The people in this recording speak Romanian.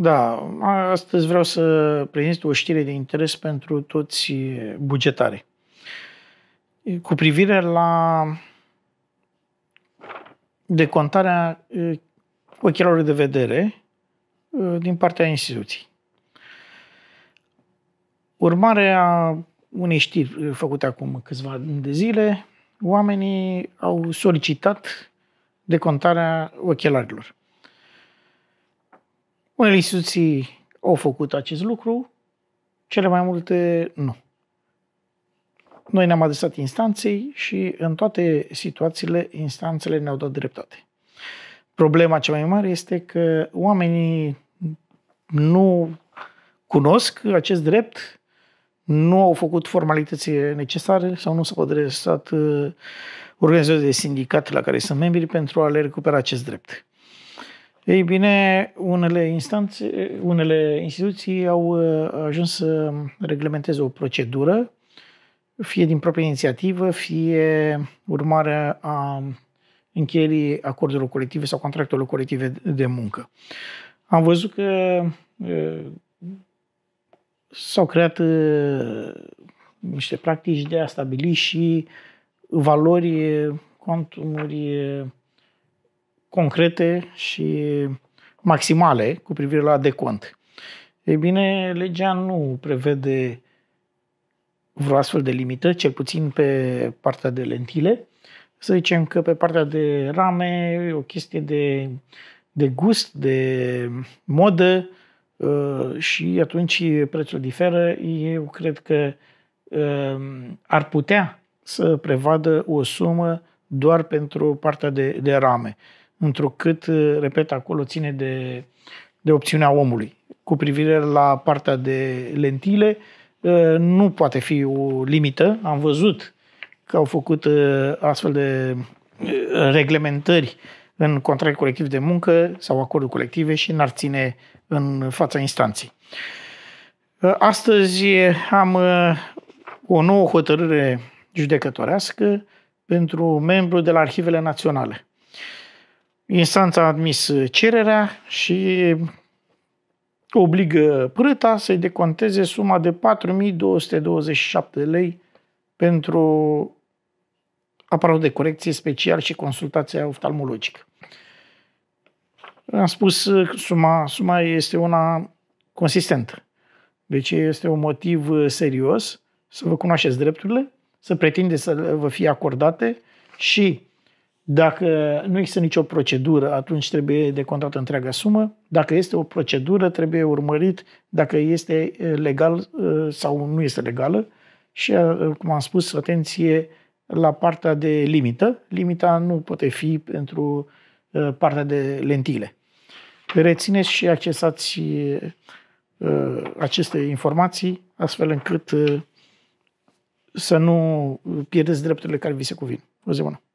Da, astăzi vreau să prezint o știre de interes pentru toți bugetare. Cu privire la decontarea ochilor de vedere din partea instituției. Urmare a unei știri făcute acum câțiva de zile, oamenii au solicitat decontarea ochelarilor. Unele instituții au făcut acest lucru, cele mai multe nu. Noi ne-am adresat instanței și în toate situațiile instanțele ne-au dat dreptate. Problema cea mai mare este că oamenii nu cunosc acest drept, nu au făcut formalitățile necesare sau nu s-au adresat uh, organizației de sindicat la care sunt membri pentru a le recupera acest drept. Ei bine, unele instanțe, unele instituții au uh, ajuns să reglementeze o procedură, fie din proprie inițiativă, fie urmare a încheierii acordurilor colective sau contractelor colective de muncă. Am văzut că uh, s-au creat uh, niște practici de a stabili și valori, contumuri, concrete și maximale cu privire la decont. Ei bine, legea nu prevede vreo astfel de limită, cel puțin pe partea de lentile. Să zicem că pe partea de rame e o chestie de, de gust, de modă uh, și atunci prețul diferă. Eu cred că uh, ar putea să prevadă o sumă doar pentru partea de, de rame întrucât, uh, repet, acolo ține de, de opțiunea omului. Cu privire la partea de lentile, uh, nu poate fi o limită. Am văzut că au făcut uh, astfel de reglementări în contract colectiv de muncă sau acorduri colective și n-ar ține în fața instanței. Astăzi am o nouă hotărâre judecătorească pentru membru de la Arhivele Naționale. Instanța a admis uh, cererea și obligă Prâta să-i deconteze suma de 4.227 lei pentru aparatul de corecție special și consultația oftalmologică. Am spus, uh, suma, suma este una consistentă. Deci este un motiv uh, serios să vă cunoașteți drepturile, să pretindeți să vă fie acordate și dacă nu există nicio procedură, atunci trebuie decontată întreaga sumă. Dacă este o procedură, trebuie urmărit dacă este legal uh, sau nu este legală. Și, uh, cum am spus, atenție la partea de limită. Limita nu poate fi pentru uh, partea de lentile. Rețineți și accesați aceste informații astfel încât să nu pierdeți drepturile care vi se cuvin. O zi bună!